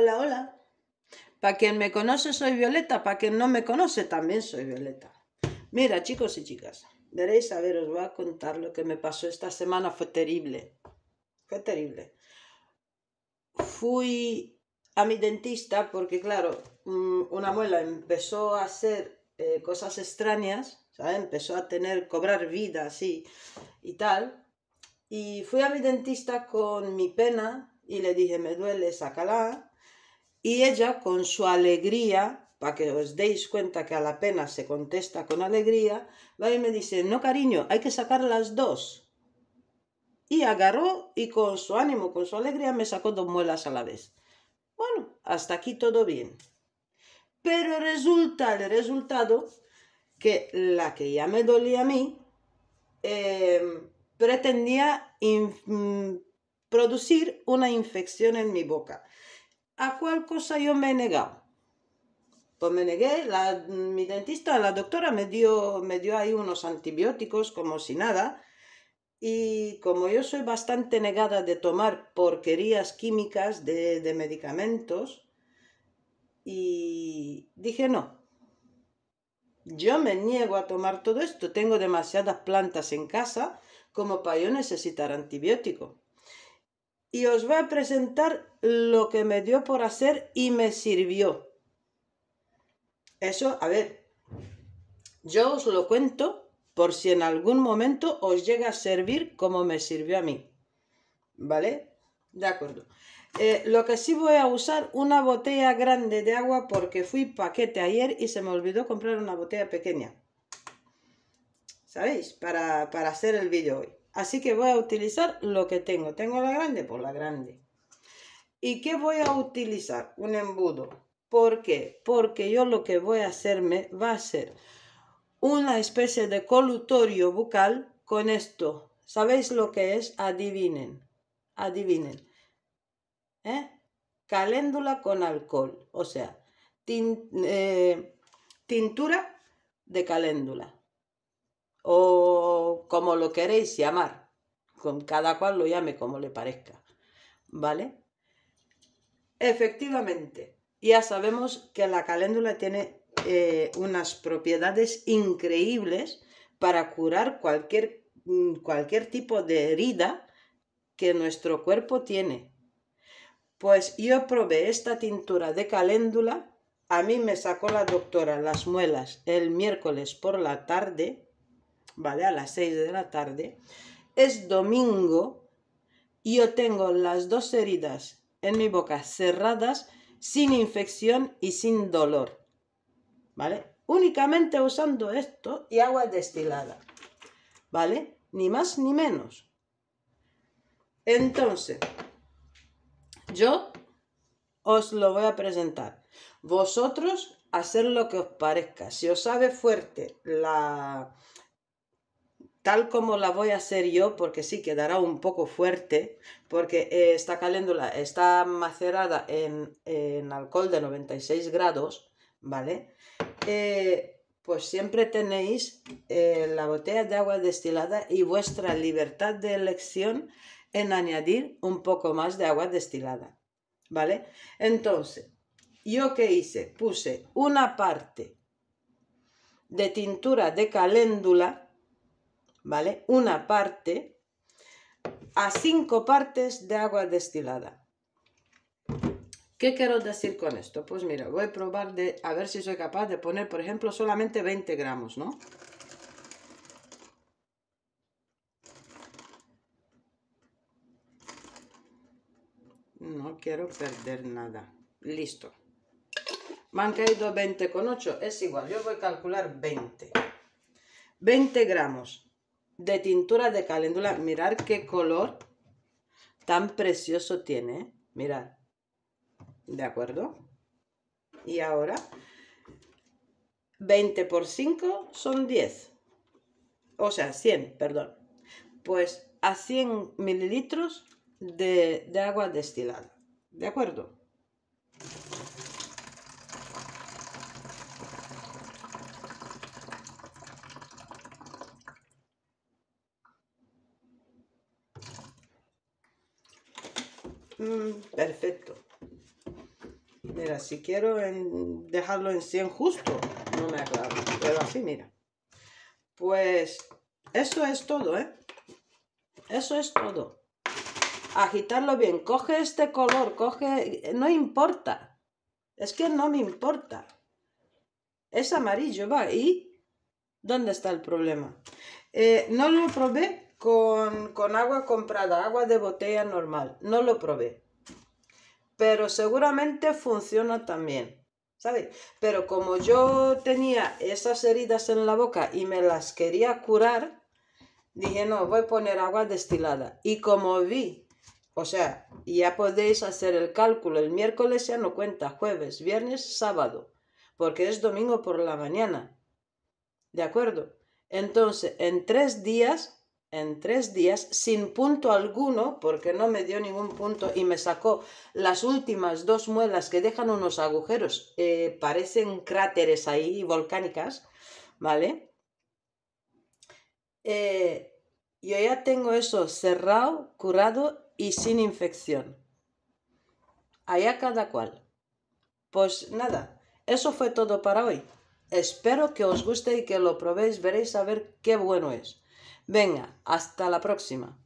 Hola, hola. Para quien me conoce soy Violeta, para quien no me conoce también soy Violeta. Mira, chicos y chicas, veréis, a ver, os voy a contar lo que me pasó esta semana, fue terrible. Fue terrible. Fui a mi dentista porque, claro, mm, una muela empezó a hacer eh, cosas extrañas, Empezó a tener, cobrar vida así y tal. Y fui a mi dentista con mi pena y le dije, me duele, sácala y ella, con su alegría, para que os deis cuenta que a la pena se contesta con alegría, va y me dice, no cariño, hay que sacar las dos. Y agarró y con su ánimo, con su alegría, me sacó dos muelas a la vez. Bueno, hasta aquí todo bien. Pero resulta el resultado que la que ya me dolía a mí em, pretendía producir una infección en mi boca a cuál cosa yo me he negado. Pues me negué, mi dentista, la doctora me dio, me dio ahí unos antibióticos como si nada, y como yo soy bastante negada de tomar porquerías químicas de, de, medicamentos, y dije no, yo me niego a tomar todo esto, tengo demasiadas plantas en casa como para yo necesitar antibiótico y os voy a presentar lo que me dio por hacer y me sirvió. Eso, a ver, yo os lo cuento por si en algún momento os llega a servir como me sirvió a mí. ¿Vale? De acuerdo. Eh, lo que sí voy a usar una botella grande de agua porque fui paquete ayer y se me olvidó comprar una botella pequeña. ¿Sabéis? Para, para hacer el vídeo hoy. Así que voy a utilizar lo que tengo. ¿Tengo la grande? Por la grande. ¿Y qué voy a utilizar? Un embudo. ¿Por qué? Porque yo lo que voy a hacerme va a ser una especie de colutorio bucal con esto. ¿Sabéis lo que es? Adivinen. Adivinen. ¿Eh? Caléndula con alcohol. O sea, eh, tintura de caléndula o como lo queréis llamar, con cada cual lo llame como le parezca, ¿vale? Efectivamente, ya sabemos que la caléndula tiene eh, unas propiedades increíbles para curar cualquier, mm, cualquier tipo de herida que nuestro cuerpo tiene. Pues yo probé esta tintura de caléndula, a mí me sacó la doctora las muelas el miércoles por la tarde, ¿vale? A las 6 de la tarde. Es domingo y yo tengo las dos heridas en mi boca cerradas, sin infección y sin dolor, ¿vale? Únicamente usando esto y agua destilada, ¿vale? Ni más ni menos. Entonces, yo os lo voy a presentar. Vosotros hacer lo que os parezca. Si os sabe fuerte la, tal como la voy a hacer yo, porque sí quedará un poco fuerte, porque eh, esta caléndula está macerada en, alcohol de 96 grados, ¿vale? Eh, pues siempre tenéis eh, la botella de agua destilada y vuestra libertad de elección en añadir un poco más de agua destilada, ¿vale? Entonces, ¿yo qué hice? Puse una parte de tintura de caléndula, ¿vale? Una parte a cinco partes de agua destilada. ¿Qué quiero decir con esto? Pues mira, voy a probar de, a ver si soy capaz de poner, por ejemplo, solamente 20 gramos, ¿no? No quiero perder nada. Listo. Me han caído 20 con 8, es igual, yo voy a calcular 20. 20 gramos de tintura de caléndula. Mirad qué color tan precioso tiene. Mirad. ¿De acuerdo? Y ahora, 20 por 5 son 10. O sea, 100, perdón. Pues a 100 mililitros de agua destilada. ¿De acuerdo? Mm, perfecto. Mira, si quiero dejarlo en 100 justo, no me aclaro. Pero así, mira. Pues eso es todo, ¿eh? Eso es todo. Agitarlo bien. Coge este color, coge... No importa. Es que no me importa. Es amarillo, va. ¿Y dónde está el problema? Eh, no lo probé con, agua comprada, agua de botella normal. No lo probé. Pero seguramente funciona también. ¿sabes? Pero como yo tenía esas heridas en la boca y me las quería curar, dije, no, voy a poner agua destilada. Y como vi, o sea, ya podéis hacer el cálculo, el miércoles ya no cuenta, jueves, viernes, sábado, porque es domingo por la mañana. ¿De acuerdo? Entonces, en tres días en tres días sin punto alguno, porque no me dio ningún punto y me sacó las últimas dos muelas que dejan unos agujeros, eh, parecen cráteres ahí volcánicas, ¿vale? Eh, yo ya tengo eso cerrado, curado y sin infección. Allá cada cual. Pues nada, eso fue todo para hoy. Espero que os guste y que lo probéis, veréis a ver qué bueno es. Venga, hasta la próxima.